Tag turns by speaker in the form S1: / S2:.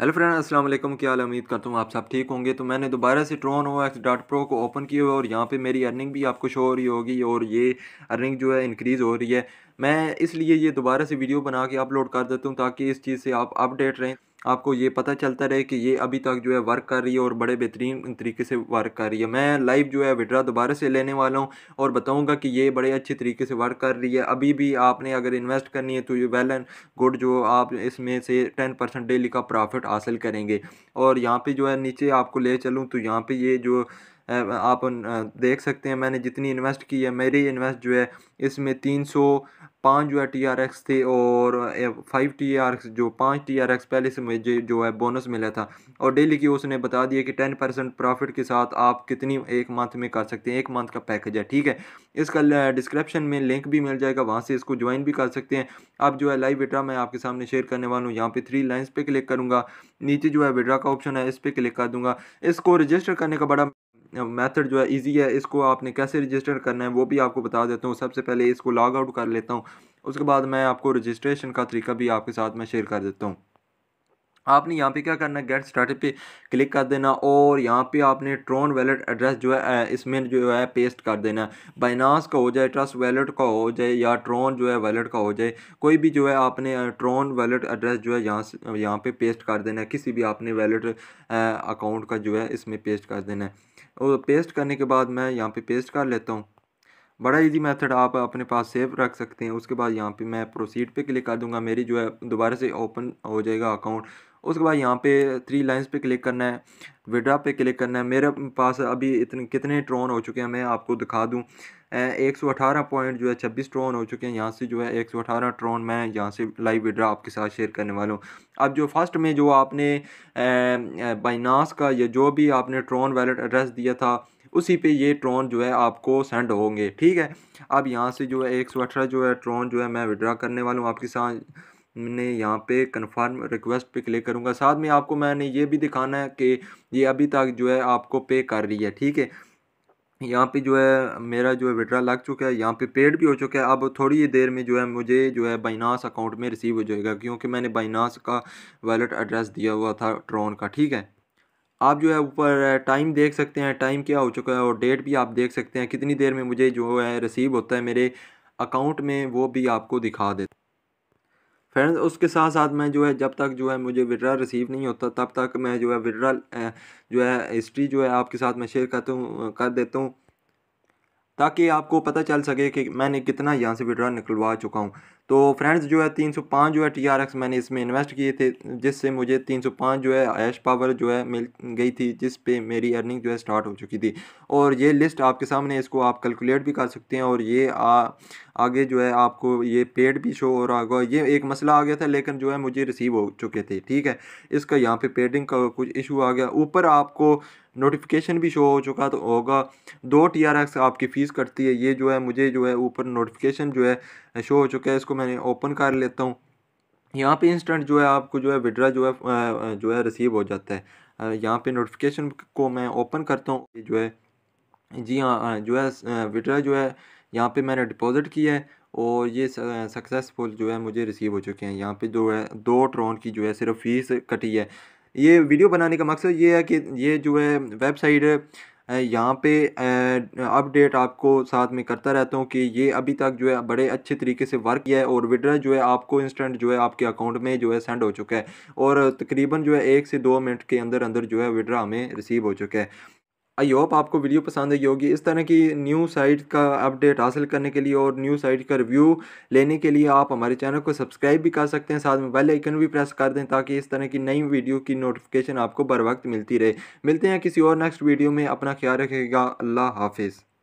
S1: hello friend अस्सलाम वालेकुम क्या हाल उम्मीद करता हूँ आप सब ठीक होंगे तो मैंने दोबारा से Tron O X dot pro को ओपन किया हुआ और यहाँ पे मेरी अर्निंग भी आपको शो हो रही होगी और ये अर्निंग जो है इंक्रीज़ हो रही है मैं इसलिए ये दोबारा से वीडियो बना के अपलोड कर देता हूँ ताकि इस चीज़ से आप अपडेट रहें आपको ये पता चलता रहे कि ये अभी तक जो है वर्क कर रही है और बड़े बेहतरीन तरीके से वर्क कर रही है मैं लाइव जो है विड्रा दोबारा से लेने वाला हूँ और बताऊँगा कि ये बड़े अच्छे तरीके से वर्क कर रही है अभी भी आपने अगर इन्वेस्ट करनी है तो ये वेल एंड गुड जो आप इसमें से टेन परसेंट डेली का प्रॉफिट हासिल करेंगे और यहाँ पर जो है नीचे आपको ले चलूँ तो यहाँ पर ये जो आप देख सकते हैं मैंने जितनी इन्वेस्ट की है मेरी इन्वेस्ट जो है इसमें तीन सौ पाँच जो है टी आर एक्स थे और फाइव टी आर एक्स जो पाँच टी आर एक्स पहले से मुझे जो है बोनस मिला था और डेली की उसने बता दिया कि टेन परसेंट प्रॉफिट के साथ आप कितनी एक मंथ में कर सकते हैं एक मंथ का पैकेज है ठीक है इसका डिस्क्रिप्शन में लिंक भी मिल जाएगा वहाँ से इसको ज्वाइन भी कर सकते हैं अब जो है लाइव विड्रा मैं आपके सामने शेयर करने वाला हूँ यहाँ पे थ्री लाइन्स पे क्लिक करूँगा नीचे जो है विड्रा का ऑप्शन है इस पर क्लिक कर दूँगा इसको रजिस्टर करने का बड़ा मेथड जो है इजी है इसको आपने कैसे रजिस्टर करना है वो भी आपको बता देता हूँ सबसे पहले इसको लॉग आउट कर लेता हूँ उसके बाद मैं आपको रजिस्ट्रेशन का तरीका भी आपके साथ में शेयर कर देता हूँ आपने यहाँ पे क्या करना है गेट स्टार्टेड पे क्लिक कर देना और यहाँ पे आपने ट्रोन वैलेट एड्रेस जो है इसमें जो है पेस्ट कर देना है बाइनास का हो जाए ट्रस्ट वैलेट का हो जाए या ट्रोन जो है वैलेट का हो जाए कोई भी जो है आपने ट्रोन वैलेट एड्रेस जो है यहाँ से यहाँ पे पेस्ट कर देना है किसी भी आपने वैलेट अकाउंट का जो है इसमें पेस्ट कर देना है और पेस्ट करने के बाद मैं यहाँ पर पे पेस्ट कर लेता हूँ बड़ा इजी मेथड आप अपने पास सेव रख सकते हैं उसके बाद यहाँ पे मैं प्रोसीड पे क्लिक कर दूंगा मेरी जो है दोबारा से ओपन हो जाएगा अकाउंट उसके बाद यहाँ पे थ्री लाइंस पे क्लिक करना है विड्रा पे क्लिक करना है मेरे पास अभी इतने कितने ट्रोन हो चुके हैं मैं आपको दिखा दूँ एक सौ अठारह पॉइंट जो है छब्बीस ट्रोन हो चुके हैं यहाँ से जो है एक सौ अठारह ट्रोन मैं यहाँ से लाइव विड्रा आपके साथ शेयर करने वाला हूँ अब जो फर्स्ट में जो आपने बाइनास का या जो भी आपने ट्रोन वैलेट एड्रेस दिया था उसी पे ये ट्रोन जो है आपको सेंड होंगे ठीक है अब यहाँ से जो है एक सौ अठारह जो है ट्रोन जो है मैं विड्रा करने वाला हूँ आपके साथ मैंने यहाँ पे कन्फर्म रिक्वेस्ट पे क्लिक करूँगा साथ में आपको मैंने ये भी दिखाना है कि ये अभी तक जो है आपको पे कर रही है ठीक है यहाँ पे जो है मेरा जो है विड्रा लग चुका है यहाँ पे पेड भी हो चुका है अब थोड़ी ही देर में जो है मुझे जो है बाइनास अकाउंट में रिसीव हो जाएगा क्योंकि मैंने बाइनास का वैलेट एड्रेस दिया हुआ था ट्रॉन का ठीक है आप जो है ऊपर टाइम देख सकते हैं टाइम क्या हो चुका है और डेट भी आप देख सकते हैं कितनी देर में मुझे जो है रिसीव होता है मेरे अकाउंट में वो भी आपको दिखा देते फ्रेंड्स उसके साथ साथ मैं जो है जब तक जो है मुझे विड्रा रिसीव नहीं होता तब तक मैं जो है विड्रा जो है हिस्ट्री जो है आपके साथ मैं शेयर करता हूँ कर देता हूँ ताकि आपको पता चल सके कि मैंने कितना यहाँ से विड्रा निकलवा चुका हूँ तो फ्रेंड्स जो है 305 जो है टी मैंने इसमें इन्वेस्ट किए थे जिससे मुझे 305 जो है ऐश पावर जो है मिल गई थी जिस पे मेरी अर्निंग जो है स्टार्ट हो चुकी थी और ये लिस्ट आपके सामने इसको आप कैलकुलेट भी कर सकते हैं और ये आ, आगे जो है आपको ये पेड भी शो हो रहा होगा ये एक मसला आ गया था लेकिन जो है मुझे रिसीव हो चुके थे ठीक है इसका यहाँ पर पे पेडिंग का कुछ इशू आ गया ऊपर आपको नोटिफिकेशन भी शो हो चुका तो होगा दो टी आर एक्स आपकी फ़ीस कटती है ये जो है मुझे जो है ऊपर नोटिफिकेशन जो है शो हो चुका है इसको मैंने ओपन कर लेता हूँ यहाँ पे इंस्टेंट जो है आपको जो है विड्रा जो है जो है रिसीव हो जाता है यहाँ पे नोटिफिकेशन को मैं ओपन करता हूँ जो है जी हाँ जो है विड्रा जो है यहाँ पे मैंने डिपॉजिट किया है और ये सक्सेसफुल जो है मुझे रिसीव हो चुके हैं यहाँ पे जो है दो ट्रोन की जो है सिर्फ फ़ीस कटी है ये वीडियो बनाने का मकसद ये है कि ये जो है वेबसाइट यहाँ पे अपडेट आपको साथ में करता रहता हूँ कि ये अभी तक जो है बड़े अच्छे तरीके से वर्क किया है और विड्रा जो है आपको इंस्टेंट जो है आपके अकाउंट में जो है सेंड हो चुका है और तकरीबन जो है एक से दो मिनट के अंदर अंदर जो है विड्रा हमें रिसीव हो चुका है आई होप आपको वीडियो पसंद आई होगी इस तरह की न्यू साइट का अपडेट हासिल करने के लिए और न्यू साइट का रिव्यू लेने के लिए आप हमारे चैनल को सब्सक्राइब भी कर सकते हैं साथ में बेल आइकन भी प्रेस कर दें ताकि इस तरह की नई वीडियो की नोटिफिकेशन आपको बर वक्त मिलती रहे मिलते हैं किसी और नेक्स्ट वीडियो में अपना ख्याल रखेगा अल्लाह हाफिज़